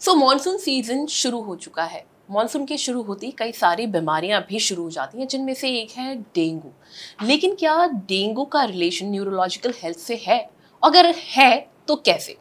सो monsoon season शुरू हो चुका है मानसून के शुरू होती कई सारी बीमारियां भी शुरू हो जाती हैं जिनमें से एक है डेंगू लेकिन क्या डेंगू का रिलेशन न्यूरोलॉजिकल हेल्थ से है अगर है तो कैसे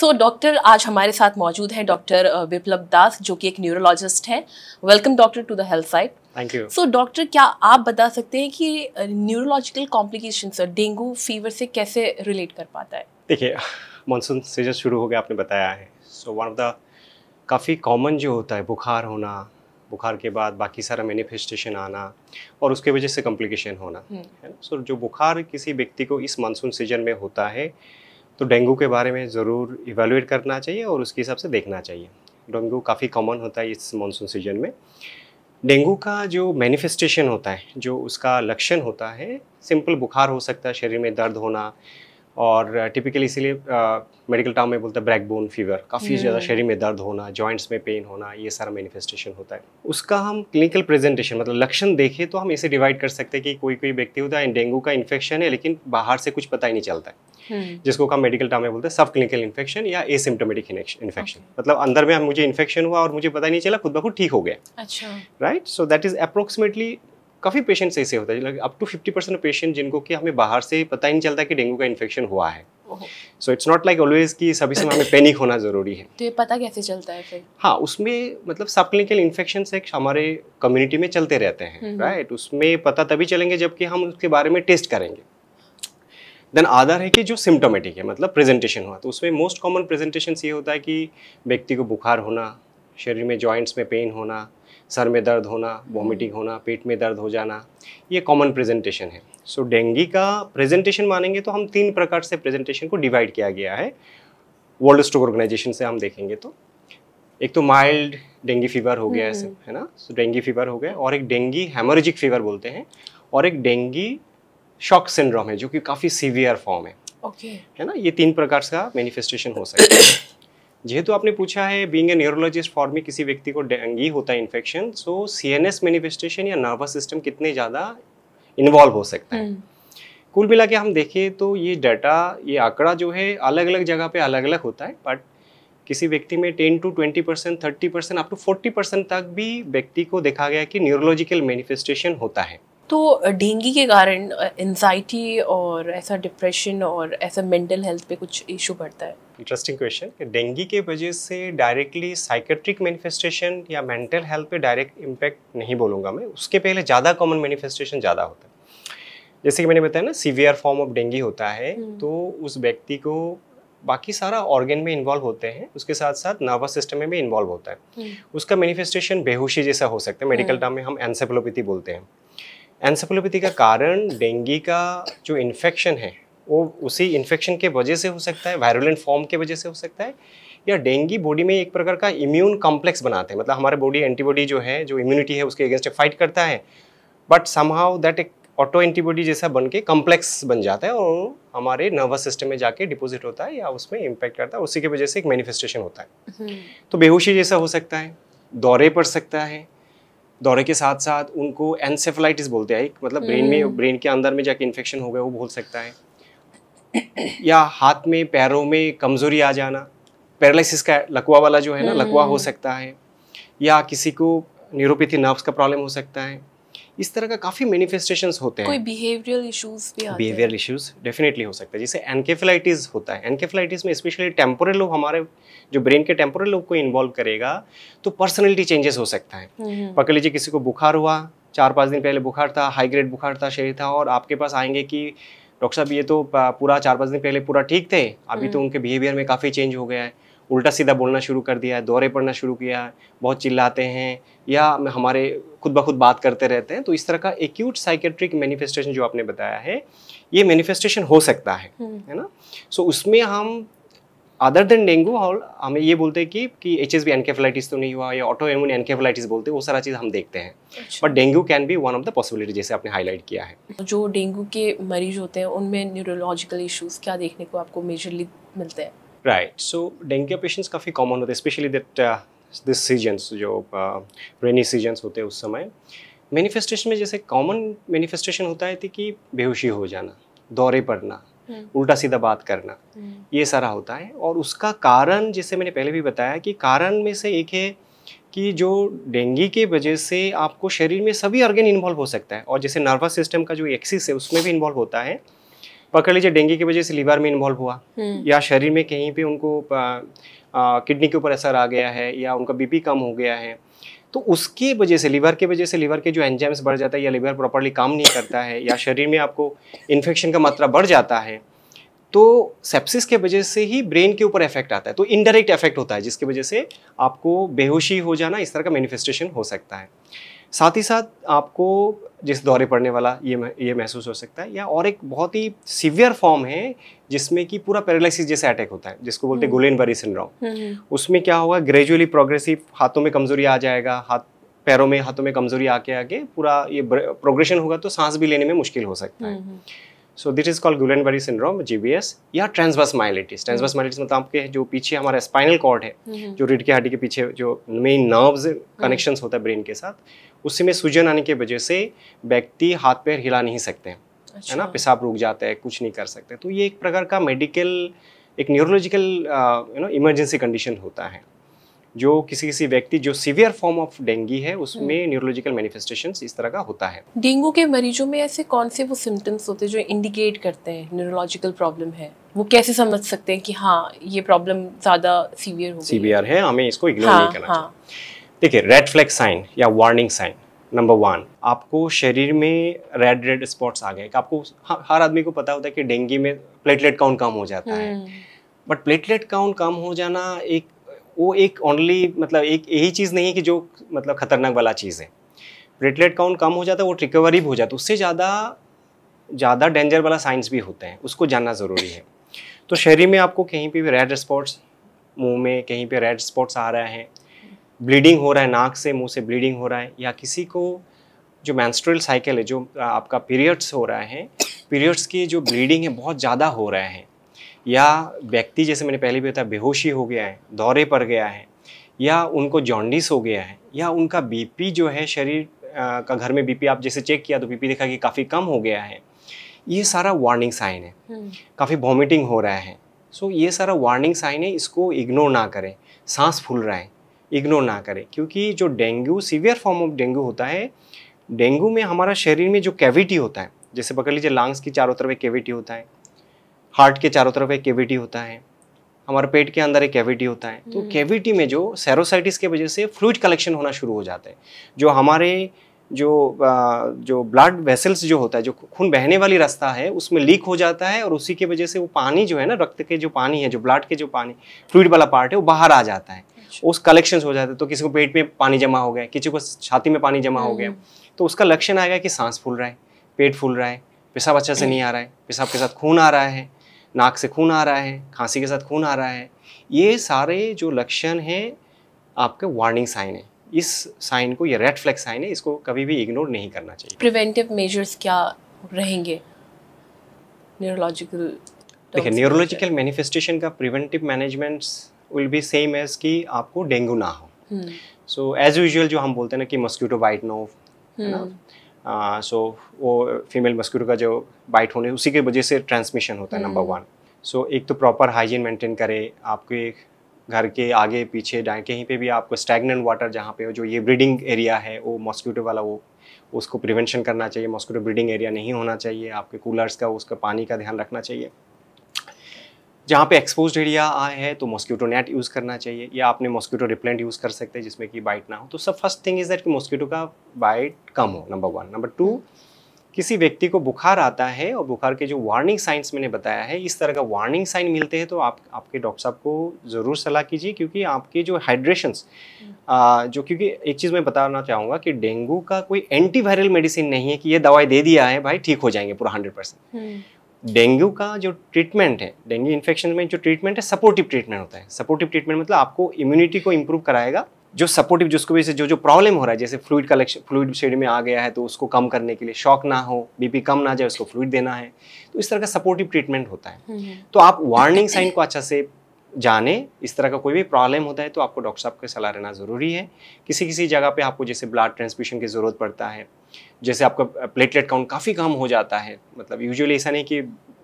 सो so, डॉक्टर आज हमारे साथ मौजूद हैं डॉक्टर विप्लव दास जो कि एक न्यूरोलॉजिस्ट हैं welcome doctor to the health site thank you so doctor क्या आप बता सकते हैं कि neurological complication sir dengue fever से कैसे रिलेट कर पाता है देखिए मानसून सीजन शुरू हो गया आपने बताया है सो वन ऑफ द काफ़ी कॉमन जो होता है बुखार होना बुखार के बाद बाकी सारा मैनिफेस्टेशन आना और उसके वजह से कॉम्प्लिकेशन होना हम्म। है ना सो जो बुखार किसी व्यक्ति को इस मानसून सीजन में होता है तो डेंगू के बारे में ज़रूर इवेलुएट करना चाहिए और उसके हिसाब से देखना चाहिए डेंगू काफ़ी कॉमन होता है इस मानसून सीजन में डेंगू का जो मैनिफेस्टेशन होता है जो उसका लक्षण होता है सिंपल बुखार हो सकता है शरीर में दर्द होना और टिपिकली uh, इसीलिए मेडिकल uh, टर्म में बोलते हैं ब्रैक बोन फीवर काफ़ी ज़्यादा शरीर में दर्द होना जॉइंट्स में पेन होना ये सारा मैनिफेस्टेशन होता है उसका हम क्लिनिकल प्रेजेंटेशन मतलब लक्षण देखें तो हम इसे डिवाइड कर सकते हैं कि कोई कोई व्यक्ति होता है डेंगू का इन्फेक्शन है लेकिन बाहर से कुछ पता ही नहीं चलता है hmm. जिसको हम मेडिकल टर्म में बोलते हैं सब क्लिनिकल इन्फेक्शन या ए सिम्टोमेटिक इन्फेक्शन मतलब अंदर में मुझे इन्फेक्शन हुआ और मुझे पता ही नहीं चला खुद ब खुद ठीक हो गया अच्छा right so that is approximately काफ़ी पेशेंट्स ऐसे होता है up to fifty percent patient जिनको कि हमें बाहर से पता ही नहीं चलता कि डेंगू का इन्फेक्शन हुआ है so it's not like always कि सभी समय हमें पैनिक होना जरूरी है तो ये पता कैसे चलता है फिर हाँ उसमें मतलब सब क्लिनिकल इन्फेक्शन हमारे कम्युनिटी में चलते रहते हैं राइट हम्म। उसमें पता तभी चलेंगे जबकि हम उसके बारे में टेस्ट करेंगे देन आधार है कि जो सिम्टोमेटिक है मतलब प्रेजेंटेशन हुआ तो उसमें मोस्ट कॉमन प्रेजेंटेशन ये होता है कि व्यक्ति को बुखार होना शरीर में जॉइंट्स में पेन होना सर में दर्द होना वॉमिटिंग हम्म। होना पेट में दर्द हो जाना ये कॉमन प्रेजेंटेशन है सो so, डेंगी का प्रेजेंटेशन मानेंगे तो हम तीन प्रकार से प्रेजेंटेशन को डिवाइड किया गया है वर्ल्ड स्टोक ऑर्गेनाइजेशन से हम देखेंगे तो एक तो माइल्ड डेंगी फीवर हो गया ऐसे हम्म। है ना सो डेंगी फीवर हो गया और एक डेंगी हेमोरेजिक फीवर बोलते हैं और एक डेंगी शॉक सिंड्रोम है जो कि काफ़ी सीवियर फॉर्म है ओके okay. है ना ये तीन प्रकार का मैनिफेस्टेशन हो सकता है जेहेतु तो आपने पूछा है बीइंग ए न्यूरोलॉजिस्ट फॉर में किसी व्यक्ति को डेंगी होता है infection so C N S manifestation या नर्वस सिस्टम कितने ज़्यादा इन्वॉल्व हो सकता है हम्म। कुल मिला के हम देखें तो ये डाटा ये आंकड़ा जो है अलग अलग जगह पे अलग अलग होता है बट किसी व्यक्ति में ten to twenty percent thirty percent up to forty percent तक भी व्यक्ति को देखा गया कि न्यूरोलॉजिकल मैनिफेस्टेशन होता है तो डेंगू के कारण एनजाइटी और ऐसा डिप्रेशन और ऐसा मेंटल हेल्थ पे कुछ इशू बढ़ता है इंटरेस्टिंग क्वेश्चन डेंगू के वजह से डायरेक्टली साइकेट्रिक मैनिफेस्टेशन या मेंटल हेल्थ पे डायरेक्ट इम्पैक्ट नहीं बोलूँगा मैं उसके पहले ज़्यादा कॉमन मैनिफेस्टेशन ज़्यादा होता है जैसे कि मैंने बताया ना सीवियर फॉर्म ऑफ डेंगू होता है हम्म। तो उस व्यक्ति को बाकी सारा ऑर्गेन में इन्वॉल्व होते हैं उसके साथ साथ नर्वस सिस्टम में भी इन्वॉल्व होता है हम्म। उसका मैनिफेस्टेशन बेहोशी जैसा हो सकता है मेडिकल टर्म में हम एनसेफलोपैथी बोलते हैं एनसेफलोपैथी का कारण डेंगी का जो इन्फेक्शन है वो उसी इन्फेक्शन के वजह से हो सकता है वायरुलेंट फॉर्म के वजह से हो सकता है या डेंगी बॉडी में एक प्रकार का इम्यून कॉम्प्लेक्स बनाते हैं मतलब हमारे बॉडी एंटीबॉडी जो है जो इम्यूनिटी है उसके अगेंस्ट फाइट करता है बट समहाउ दैट एक ऑटो एंटीबॉडी जैसा बन के कॉम्प्लेक्स बन जाता है और हमारे नर्वस सिस्टम में जाके डिपोजिट होता है या उसमें इम्पैक्ट करता है उसी की वजह से एक मैनिफेस्टेशन होता है हम्म। तो बेहोशी जैसा हो सकता है दौरे पड़ सकता है दौरे के साथ साथ उनको एनसेफलाइटिस बोलते हैं एक मतलब ब्रेन में ब्रेन हम्म। के अंदर में जाके इन्फेक्शन हो गया वो बोल सकता है या हाथ में पैरों में कमज़ोरी आ जाना पैरालिसिस का लकवा वाला जो है ना लकवा हो हम्म। सकता है या किसी को न्यूरोपैथी नर्व्स का प्रॉब्लम हो सकता है इस तरह का काफ़ी मैनिफेस्टेशंस होते हैं कोई बिहेवियरल इश्यूज भी बिहेवियरल इश्यूज डेफिनेटली हो सकता है जैसे एनकेफेलाइटिस होता है एनकेफेलाइटिस में स्पेशली टेम्पोरल लोब हमारे हम्म। जो ब्रेन के टेम्पोरल लोब को इन्वॉल्व करेगा तो पर्सनैलिटी चेंजेस हो सकता है पकड़ लीजिए किसी को बुखार हुआ चार पाँच दिन पहले बुखार था हाई ग्रेड बुखार था शरीर था और आपके पास आएंगे कि डॉक्टर साहब ये तो पूरा चार पाँच दिन पहले पूरा ठीक थे अभी तो हम्म। उनके बिहेवियर में काफ़ी चेंज हो गया है उल्टा सीधा बोलना शुरू कर दिया है दौरे पड़ना शुरू किया है बहुत चिल्लाते हैं या हमारे खुद ब खुद बात करते रहते हैं तो इस तरह का एक्यूट साइकेट्रिक मैनिफेस्टेशन जो आपने बताया है ये मैनिफेस्टेशन हो सकता है हम्म। है ना सो so, उसमें हम अदर देन डेंगू और हमें ये बोलते हैं कि एच एस बी एनकेफेलाइटिस तो नहीं हुआ या ऑटो इम्यून एनकेफेलाइटिस बोलते हैं वो सारा चीज़ हम देखते हैं but dengue can be one of the possibility जैसे आपने हाईलाइट किया है जो डेंगू के मरीज होते हैं उनमें न्यूरोलॉजिकल इशूज़ क्या देखने को आपको मेजरली मिलते हैं राइट सो डेंगू पेशेंट्स काफ़ी कॉमन होते हैं स्पेशली दैट दिस सीजन्स जो uh, सीजन्स होते हैं उस समय मैनिफेस्टेशन में जैसे कॉमन मैनिफेस्टेशन होता है कि बेहोशी हो जाना दौरे पड़ना हम्म। उल्टा सीधा बात करना हम्म। ये सारा होता है और उसका कारण जैसे मैंने पहले भी बताया कि कारण में से एक है कि जो डेंगू के वजह से आपको शरीर में सभी ऑर्गेन इन्वॉल्व हो सकता है और जैसे नर्वस सिस्टम का जो एक्सिस है उसमें भी इन्वॉल्व होता है पकड़ लीजिए डेंगू की वजह से लीवर में इन्वॉल्व हुआ हम्म। या शरीर में कहीं पे उनको किडनी के ऊपर असर आ गया है या उनका बीपी कम हो गया है तो उसकी वजह से लीवर के वजह से लीवर के जो एंजाइम्स बढ़ जाता है या लीवर प्रॉपरली काम नहीं करता है या शरीर में आपको इन्फेक्शन का मात्रा बढ़ जाता है तो सेप्सिस के वजह से ही ब्रेन के ऊपर इफेक्ट आता है तो इनडायरेक्ट इफेक्ट होता है जिसकी वजह से आपको बेहोशी हो जाना इस तरह का मैनिफेस्टेशन हो सकता है साथ ही साथ आपको जिस दौरे पड़ने वाला ये ये महसूस हो सकता है या और एक बहुत ही सीवियर फॉर्म है जिसमें कि पूरा पैरालिसिस जैसे अटैक होता है जिसको बोलते हैं गोलेन बरी सिंड्रोम उसमें क्या होगा ग्रेजुअली प्रोग्रेसिव हाथों में कमजोरी आ जाएगा हाथ पैरों में हाथों में कमजोरी आके आके पूरा ये प्रोग्रेशन होगा तो सांस भी लेने में मुश्किल हो सकता है hmm, hmm. So this is called Barre syndrome GBS या ट्रांसवर्स माइलिटिस ट्रांसवर्स माइलिटिस मतलब आपके जो पीछे हमारा स्पाइनल कॉर्ड है हम्म, हम्म। जो रीढ़ की हड्डी के पीछे जो मेन नर्व्स कनेक्शन होता है ब्रेन के साथ उसी में सूजन आने की वजह से व्यक्ति हाथ पैर हिला नहीं सकते हैं अच्छा। है ना अच्छा। पेशाब रुक जाता है कुछ नहीं कर सकते तो ये एक प्रकार का मेडिकल एक neurological you know emergency condition होता है जो किसी किसी व्यक्ति जो सीवियर फॉर्म ऑफ डेंगू है उसमें न्यूरोलॉजिकल हम्म। मैनिफेस्टेशन इस तरह का होता है डेंगू के मरीजों में ऐसे कौन से वो सिम्टम्स होते हैं जो इंडिकेट करते हैं न्यूरोलॉजिकल प्रॉब्लम है वो कैसे समझ सकते हैं कि हाँ ये प्रॉब्लम ज्यादा सीवियर हो सीवियर है हमें इसको इग्नोर हाँ, नहीं करना हाँ. देखिए रेड फ्लैग साइन या वार्निंग साइन नंबर वन आपको शरीर में रेड रेड स्पॉट्स आ गए आपको हाँ, हर आदमी को पता होता है कि डेंगू में प्लेटलेट काउंट कम हो जाता है बट प्लेटलेट काउंट कम हो जाना एक वो एक ओनली मतलब एक यही चीज़ नहीं है कि जो मतलब खतरनाक वाला चीज़ है प्लेटलेट काउंट कम हो जाता है वो रिकवरी भी हो जाता है उससे ज़्यादा ज़्यादा डेंजर वाला साइंस भी होते हैं उसको जानना ज़रूरी है तो शहरी में आपको कहीं पे भी रेड स्पॉट्स मुंह में कहीं पे रेड स्पॉट्स आ रहे हैं ब्लीडिंग हो रहा है नाक से मुंह से ब्लीडिंग हो रहा है या किसी को जो मैंस्ट्रल साइकिल है जो आपका पीरियड्स हो रहा है पीरियड्स की जो ब्लीडिंग है बहुत ज़्यादा हो रहे हैं या व्यक्ति जैसे मैंने पहले भी बताया बेहोशी हो गया है दौरे पर गया है या उनको जॉन्डिस हो गया है या उनका बीपी जो है शरीर का घर में बीपी आप जैसे चेक किया तो बीपी देखा कि काफ़ी कम हो गया है ये सारा वार्निंग साइन है हम्म। काफ़ी वॉमिटिंग हो रहा है सो so, ये सारा वार्निंग साइन है इसको इग्नोर ना करें सांस फूल रहा है इग्नोर ना करें क्योंकि जो dengue severe form of dengue होता है डेंगू में हमारा शरीर में जो कैविटी होता है जैसे पकड़ लीजिए लांग्स की चारों तरफ एक कैविटी होता है हार्ट के चारों तरफ एक कैविटी होता है हमारे पेट के अंदर एक कैविटी होता है तो कैविटी हम्म। में जो सेरोसाइटिस के वजह से फ्लूड कलेक्शन होना शुरू हो जाता है जो हमारे जो जो ब्लड वेसल्स जो होता है जो खून बहने वाली रास्ता है उसमें लीक हो जाता है और उसी के वजह से वो पानी जो है ना रक्त के जो पानी है जो ब्लड के जो पानी फ्लूड वाला पार्ट है वो बाहर आ जाता है अच्छा। उस कलेक्शन हो जाते हैं तो किसी को पेट में पानी जमा हो गया किसी को छाती में पानी जमा हो गया हम्म। तो उसका लक्षण आएगा कि सांस फूल रहा है पेट फूल रहा है पेशाब अच्छा से हम्म। नहीं आ रहा है पेशाब के साथ खून आ रहा है नाक से खून आ रहा है खांसी के साथ खून आ रहा है ये सारे जो लक्षण हैं आपके वार्निंग साइन है इस साइन को ये रेड फ्लैग साइन है इसको कभी भी इग्नोर नहीं करना चाहिए प्रिवेंटिव मेजर्स क्या रहेंगे न्यूरोलॉजिकल देखिए न्यूरोलॉजिकल मैनिफेस्टेशन का preventive management will be same as कि आपको डेंगू ना हो सो एज यूजल जो हम बोलते हैं ना कि मस्क्यूटो बाइट नो है ना हम्म। सो वो फीमेल मस्क्यूरो का जो बाइट होने उसी के वजह से ट्रांसमिशन होता है नंबर वन सो एक तो प्रॉपर हाइजीन मेंटेन करें आपके घर के आगे पीछे डाएँ कहीं पे भी आपको स्टैगनेंट वाटर जहाँ पे हो जो ये ब्रीडिंग एरिया है वो मॉस्क्यूटो वाला वो उसको प्रिवेंशन करना चाहिए मॉस्क्यूटो ब्रीडिंग एरिया नहीं होना चाहिए आपके कूलर्स का उसका पानी का ध्यान रखना चाहिए जहाँ पे एक्सपोज एरिया है तो मॉस्किटो नेट यूज़ करना चाहिए या आपने मॉस्कीटो रिप्लेंट यूज़ कर सकते हैं जिसमें कि बाइट ना हो तो सब फर्स्ट थिंग इज़ दैट कि मॉस्क्यूटो का बाइट कम हो नंबर वन नंबर टू किसी व्यक्ति को बुखार आता है और बुखार के जो वार्निंग साइंस मैंने बताया है इस तरह का वार्निंग साइन मिलते हैं तो आप आपके डॉक्टर साहब को ज़रूर सलाह कीजिए क्योंकि आपके जो हाइड्रेशंस हम्म। जो क्योंकि एक चीज़ मैं बताना चाहूँगा कि डेंगू का कोई एंटीवायरल मेडिसिन नहीं है कि ये दवाई दे दिया है भाई ठीक हो जाएंगे पूरा हंड्रेड हम्म। परसेंट डेंगू का जो ट्रीटमेंट है डेंगू इन्फेक्शन में जो ट्रीटमेंट है सपोर्टिव ट्रीटमेंट होता है सपोर्टिव ट्रीटमेंट मतलब आपको इम्यूनिटी को इम्प्रूव कराएगा जो सपोर्टिव जिसको भी से जो जो प्रॉब्लम हो रहा है जैसे फ्लूड कलेक्शन फ्लूड शेड में आ गया है तो उसको कम करने के लिए शॉक ना हो बीपी कम ना जाए उसको फ्लूड देना है तो इस तरह का सपोर्टिव ट्रीटमेंट होता है हम्म। तो आप वार्निंग साइन को अच्छा से जाने इस तरह का कोई भी प्रॉब्लम होता है तो आपको डॉक्टर साहब की सलाह रहना ज़रूरी है किसी किसी जगह पे आपको जैसे ब्लड ट्रांसमिशन की ज़रूरत पड़ता है जैसे आपका प्लेटलेट काउंट काफ़ी कम हो जाता है मतलब यूजुअली ऐसा नहीं कि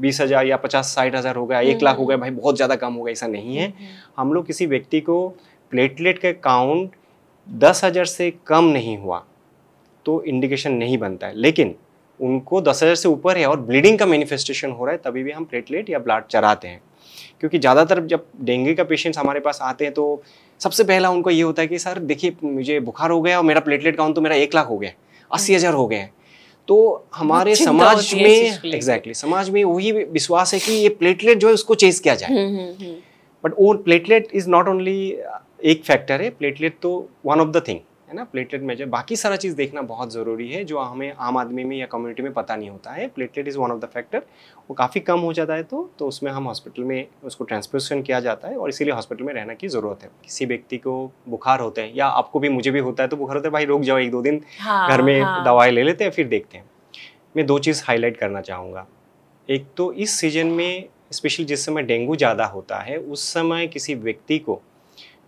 बीस हज़ार या पचास साठ हज़ार हो गया एक लाख हो गया हम्म। भाई बहुत ज़्यादा कम हो गया ऐसा नहीं है हम्म, हम्म। हम लोग किसी व्यक्ति को प्लेटलेट का काउंट दस हज़ार से कम नहीं हुआ तो इंडिकेशन नहीं बनता है लेकिन उनको दस हज़ार से ऊपर है और ब्लीडिंग का मैनिफेस्टेशन हो रहा है तभी भी हम प्लेटलेट या ब्लड चढ़ाते हैं क्योंकि ज़्यादातर जब डेंगू का पेशेंट्स हमारे पास आते हैं तो सबसे पहला उनको ये होता है कि सर देखिए मुझे बुखार हो गया और मेरा प्लेटलेट काउंट तो मेरा एक लाख हो गया अस्सी हज़ार हो गए हैं तो हमारे समाज में एग्जैक्टली exactly, समाज में वही विश्वास है कि ये प्लेटलेट जो है उसको चेस किया जाए बट वो प्लेटलेट इज़ नॉट ओनली एक फैक्टर है प्लेटलेट तो वन ऑफ द थिंग है ना प्लेटलेट मेजर बाकी सारा चीज़ देखना बहुत ज़रूरी है जो हमें आम आदमी में या कम्युनिटी में पता नहीं होता है platelet is one of the factor वो काफ़ी कम हो जाता है तो तो उसमें हम हॉस्पिटल में उसको ट्रांसफ्यूशन किया जाता है और इसीलिए हॉस्पिटल में रहने की ज़रूरत है किसी व्यक्ति को बुखार होते हैं या आपको भी मुझे भी होता है तो बुखार होता है भाई रुक जाओ एक दो दिन हाँ, घर में हाँ. दवाई ले लेते हैं फिर देखते हैं मैं दो चीज़ हाईलाइट करना चाहूँगा एक तो इस सीजन में स्पेशली जिस समय डेंगू ज़्यादा होता है उस समय किसी व्यक्ति को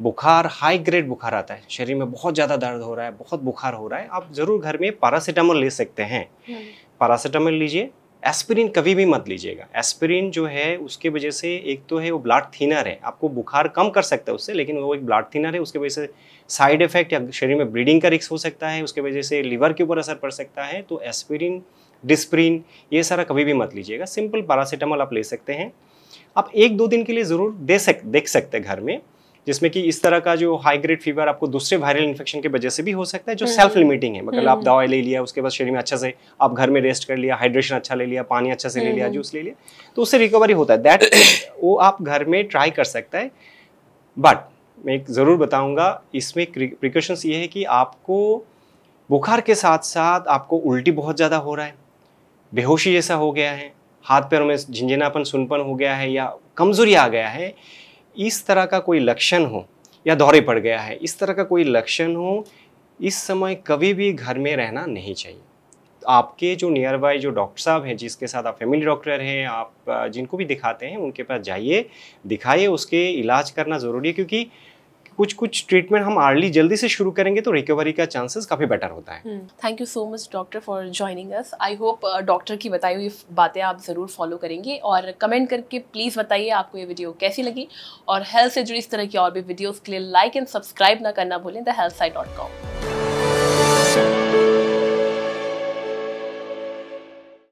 बुखार हाई ग्रेड बुखार आता है शरीर में बहुत ज़्यादा दर्द हो रहा है बहुत बुखार हो रहा है आप ज़रूर घर में पैरासीटामोल ले सकते हैं पैरासीटामोल हम्म। लीजिए एस्पिरिन कभी भी मत लीजिएगा एस्पिरिन जो है उसके वजह से एक तो है वो ब्लड थिनर है आपको बुखार कम कर सकता है उससे लेकिन वो एक ब्लड थिनर है उसके वजह से साइड इफेक्ट या शरीर में ब्लीडिंग का रिक्स हो सकता है उसके वजह से लीवर के ऊपर असर पड़ सकता है तो एस्पिरिन डिस्प्रिन ये सारा कभी भी मत लीजिएगा सिंपल पैरासीटामोल आप ले सकते हैं आप एक दो दिन के लिए ज़रूर दे सक देख सकते हैं घर में जिसमें कि इस तरह का जो हाई ग्रेड फीवर आपको दूसरे वायरल इन्फेक्शन की वजह से भी हो सकता है जो सेल्फ लिमिटिंग है हम्म। मतलब आप हम्म। दवाई ले लिया उसके बाद शरीर में अच्छा से आप घर में रेस्ट कर लिया हाइड्रेशन अच्छा ले लिया पानी अच्छा से ले लिया जूस हम्म। ले लिया तो उससे रिकवरी होता है दैट वो आप घर में ट्राई कर सकता है बट मैं एक ज़रूर बताऊंगा इसमें प्रिकॉशंस ये है कि आपको बुखार के साथ साथ आपको उल्टी बहुत ज़्यादा हो रहा है बेहोशी जैसा हो गया है हाथ पैरों में झिझनापन सुनपन हो गया है या कमज़ोरी आ गया है इस तरह का कोई लक्षण हो या दौरे पड़ गया है इस तरह का कोई लक्षण हो इस समय कभी भी घर में रहना नहीं चाहिए आपके जो नियर बाय जो डॉक्टर साहब हैं जिसके साथ आप फैमिली डॉक्टर हैं आप जिनको भी दिखाते हैं उनके पास जाइए दिखाइए उसके इलाज करना ज़रूरी है क्योंकि कुछ कुछ ट्रीटमेंट हम अर्ली जल्दी से शुरू करेंगे तो रिकवरी का चांसेस काफ़ी बेटर होता है thank you so much doctor for joining us I hope doctor की बताई हुई बातें आप ज़रूर फॉलो करेंगे और कमेंट करके प्लीज़ बताइए आपको ये वीडियो कैसी लगी और हेल्थ से जुड़ी इस तरह की और भी वीडियोज़ के लिए लाइक एंड सब्सक्राइब ना करना भूलें the health site dot com